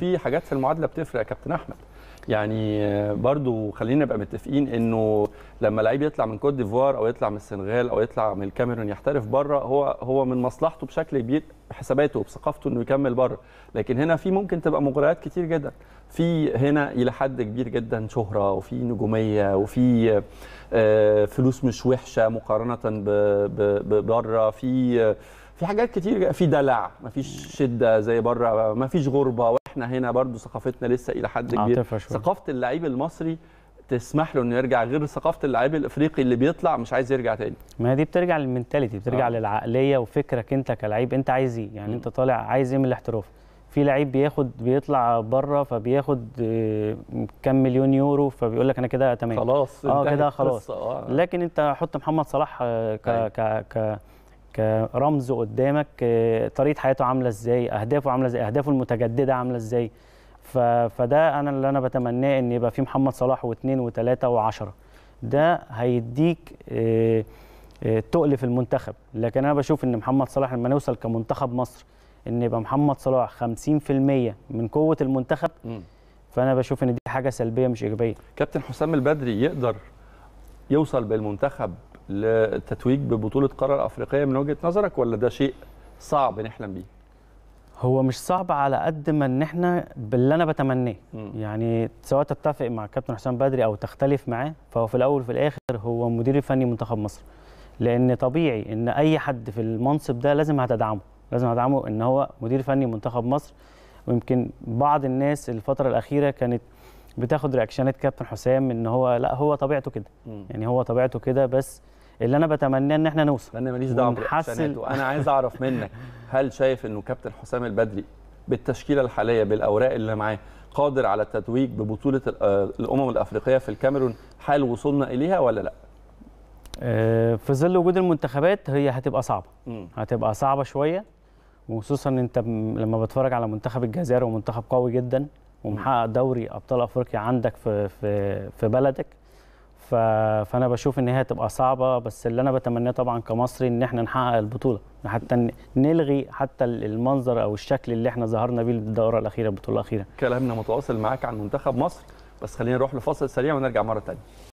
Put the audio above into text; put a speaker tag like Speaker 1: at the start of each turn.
Speaker 1: في حاجات في المعادله بتفرق يا كابتن احمد يعني برضو خلينا نبقى متفقين انه لما لعيب يطلع من كوت ديفوار او يطلع من السنغال او يطلع من الكاميرون يحترف بره هو هو من مصلحته بشكل كبير بحساباته وبثقافته انه يكمل بره لكن هنا في ممكن تبقى مغريات كتير جدا في هنا الى حد كبير جدا شهره وفي نجوميه وفي آه، فلوس مش وحشه مقارنه ببره في في حاجات كتير في دلع مفيش شده زي بره مفيش غربه احنا هنا برضو ثقافتنا لسه الى حد كبير ثقافه اللعيب المصري تسمح له انه يرجع غير ثقافه اللعيب الافريقي اللي بيطلع مش عايز يرجع تاني
Speaker 2: ما هي دي بترجع للمنتاليتي بترجع آه. للعقليه وفكرك انت كلعيب انت عايز ايه يعني م. انت طالع عايز ايه من الاحتراف في لعيب بياخد بيطلع بره فبياخد آه، كم مليون يورو فبيقول لك انا كده تمام خلاص اه كده خلاص آه. لكن انت حط محمد صلاح آه، أيوه. ك ك كرمز قدامك آه، طريقه حياته عامله ازاي اهدافه عامله ازاي اهدافه المتجدده عامله ازاي فده انا اللي انا بتمناه ان يبقى في محمد صلاح واثنين وثلاثه وعشرة ده هيديك آه، آه، تقل في المنتخب لكن انا بشوف ان محمد صلاح لما نوصل كمنتخب مصر ان يبقى محمد صلاح 50% من قوه المنتخب فانا بشوف ان دي حاجه سلبيه مش ايجابيه
Speaker 1: كابتن حسام البدري يقدر يوصل بالمنتخب للتتويج ببطوله قاره افريقيه من وجهه نظرك ولا ده شيء صعب نحلم بيه؟
Speaker 2: هو مش صعب على قد ما ان احنا باللي انا بتمناه يعني سواء تتفق مع الكابتن حسام بدري او تختلف معاه فهو في الاول وفي الاخر هو مدير فني منتخب مصر لان طبيعي ان اي حد في المنصب ده لازم هتدعمه لازم هدعمه ان هو مدير فني منتخب مصر ويمكن بعض الناس الفتره الاخيره كانت بتاخد رياكشنات كابتن حسام ان هو لا هو طبيعته كده يعني هو طبيعته كده بس اللي انا بتمناه ان احنا نوصل انا ماليش دعوه بالرياكشنات وانا عايز
Speaker 1: اعرف منك هل شايف انه كابتن حسام البدري بالتشكيله الحاليه بالاوراق اللي معاه قادر على التتويج ببطوله آه، الامم الافريقيه في الكاميرون حال وصولنا اليها ولا لا
Speaker 2: آه، في ظل وجود المنتخبات هي هتبقى صعبه م. هتبقى صعبه شويه وخصوصا انت لما بتفرج على منتخب الجزائر ومنتخب قوي جدا ومحقق دوري ابطال افريقيا عندك في في في بلدك فانا بشوف ان هي هتبقى صعبه بس اللي انا بتمناه طبعا كمصري ان احنا نحقق البطوله حتى نلغي حتى المنظر او الشكل اللي احنا ظهرنا بيه الدوره الاخيره البطوله الاخيره كلامنا متواصل معاك عن منتخب مصر بس خلينا نروح لفاصل سريع ونرجع مره ثانيه